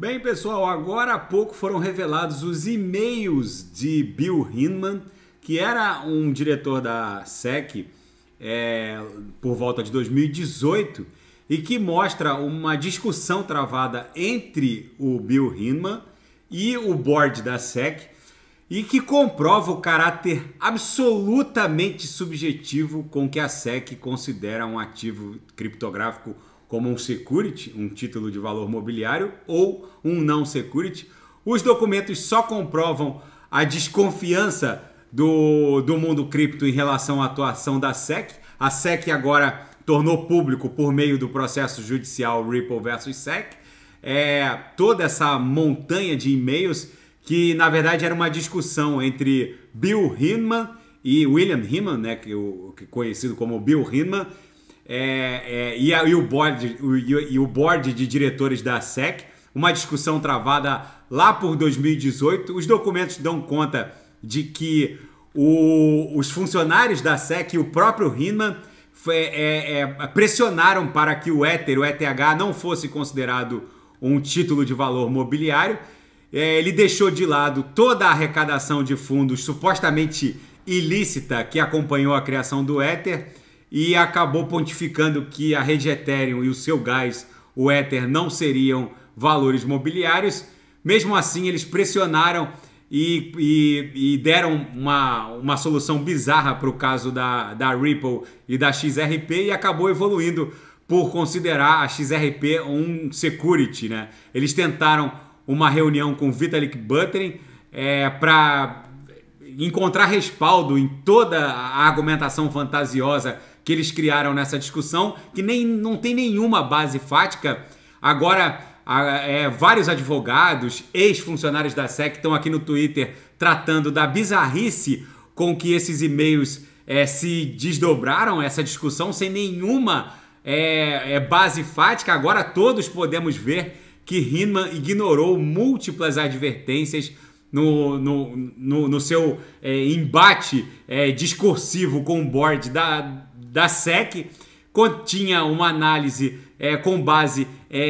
Bem, pessoal, agora há pouco foram revelados os e-mails de Bill Hinman, que era um diretor da SEC é, por volta de 2018 e que mostra uma discussão travada entre o Bill Hinman e o board da SEC e que comprova o caráter absolutamente subjetivo com que a SEC considera um ativo criptográfico como um security, um título de valor mobiliário, ou um não security, os documentos só comprovam a desconfiança do, do mundo cripto em relação à atuação da SEC. A SEC agora tornou público por meio do processo judicial Ripple versus SEC é, toda essa montanha de e-mails que na verdade era uma discussão entre Bill Hinman e William Hinman, né, que, o, que conhecido como Bill Hinman, é, é, e, a, e, o board, o, e o board de diretores da SEC, uma discussão travada lá por 2018. Os documentos dão conta de que o, os funcionários da SEC e o próprio Hinman é, é, pressionaram para que o Ether, o ETH, não fosse considerado um título de valor mobiliário. É, ele deixou de lado toda a arrecadação de fundos supostamente ilícita que acompanhou a criação do Ether e acabou pontificando que a rede Ethereum e o seu gás, o Ether, não seriam valores mobiliários. Mesmo assim, eles pressionaram e, e, e deram uma, uma solução bizarra para o caso da, da Ripple e da XRP e acabou evoluindo por considerar a XRP um security. Né? Eles tentaram uma reunião com Vitalik Buterin é, para encontrar respaldo em toda a argumentação fantasiosa que eles criaram nessa discussão, que nem, não tem nenhuma base fática. Agora, é, vários advogados, ex-funcionários da SEC, estão aqui no Twitter tratando da bizarrice com que esses e-mails é, se desdobraram, essa discussão, sem nenhuma é, é base fática. Agora todos podemos ver que Hinman ignorou múltiplas advertências no, no, no, no seu é, embate é, discursivo com o board da, da SEC, continha uma análise é, com base é,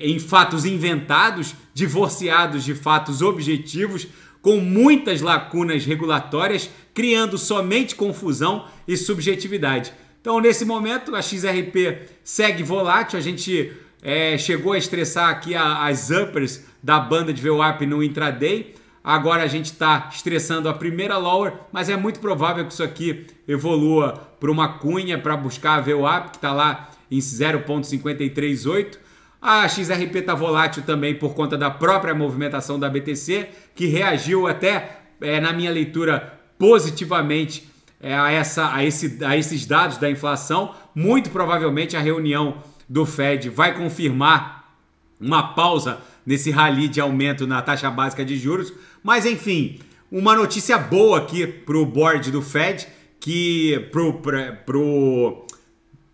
é, é, em fatos inventados, divorciados de fatos objetivos, com muitas lacunas regulatórias, criando somente confusão e subjetividade. Então, nesse momento, a XRP segue volátil, a gente é, chegou a estressar aqui a, as uppers da banda de VWAP no intraday. Agora a gente está estressando a primeira lower, mas é muito provável que isso aqui evolua para uma cunha para buscar a VWAP, que está lá em 0.538. A XRP está volátil também por conta da própria movimentação da BTC, que reagiu até, é, na minha leitura, positivamente é, a, essa, a, esse, a esses dados da inflação. Muito provavelmente a reunião do Fed vai confirmar uma pausa nesse rally de aumento na taxa básica de juros. Mas enfim, uma notícia boa aqui para o board do Fed, que para o pro,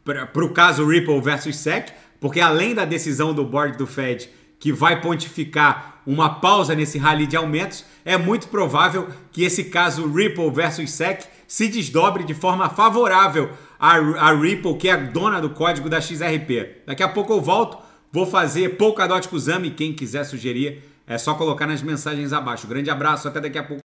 pra, pro caso Ripple versus SEC, porque além da decisão do board do Fed que vai pontificar uma pausa nesse rally de aumentos, é muito provável que esse caso Ripple versus SEC se desdobre de forma favorável a, a Ripple, que é a dona do código da XRP. Daqui a pouco eu volto, vou fazer Polkadot exame Quem quiser sugerir, é só colocar nas mensagens abaixo. Grande abraço, até daqui a pouco.